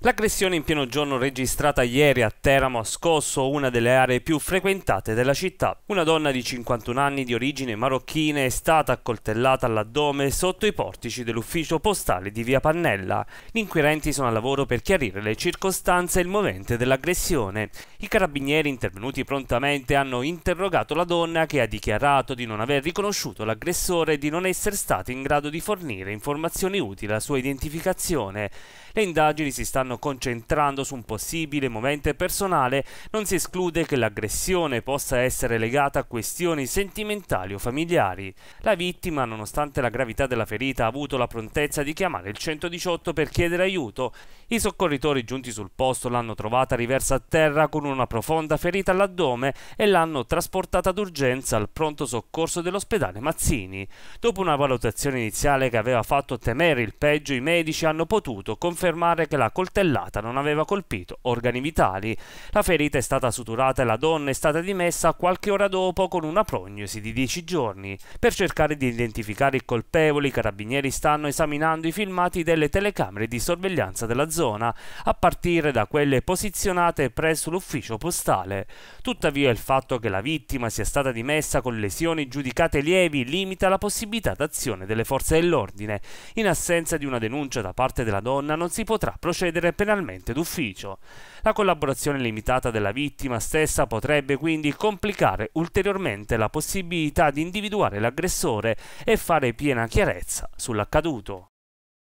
L'aggressione in pieno giorno registrata ieri a Teramo ha scosso una delle aree più frequentate della città. Una donna di 51 anni di origine marocchina è stata accoltellata all'addome sotto i portici dell'ufficio postale di Via Pannella. Gli inquirenti sono al lavoro per chiarire le circostanze e il movente dell'aggressione. I carabinieri intervenuti prontamente hanno interrogato la donna che ha dichiarato di non aver riconosciuto l'aggressore e di non essere stata in grado di fornire informazioni utili alla sua identificazione. Le indagini si stanno stanno concentrando su un possibile momento personale, non si esclude che l'aggressione possa essere legata a questioni sentimentali o familiari. La vittima, nonostante la gravità della ferita, ha avuto la prontezza di chiamare il 118 per chiedere aiuto. I soccorritori giunti sul posto l'hanno trovata riversa a terra con una profonda ferita all'addome e l'hanno trasportata d'urgenza al pronto soccorso dell'ospedale Mazzini. Dopo una valutazione iniziale che aveva fatto temere il peggio, i medici hanno potuto confermare che la coltivazione coltellata non aveva colpito organi vitali. La ferita è stata suturata e la donna è stata dimessa qualche ora dopo con una prognosi di 10 giorni. Per cercare di identificare i colpevoli, i carabinieri stanno esaminando i filmati delle telecamere di sorveglianza della zona, a partire da quelle posizionate presso l'ufficio postale. Tuttavia il fatto che la vittima sia stata dimessa con lesioni giudicate lievi limita la possibilità d'azione delle forze dell'ordine. In assenza di una denuncia da parte della donna non si potrà procedere agire penalmente d'ufficio. La collaborazione limitata della vittima stessa potrebbe quindi complicare ulteriormente la possibilità di individuare l'aggressore e fare piena chiarezza sull'accaduto.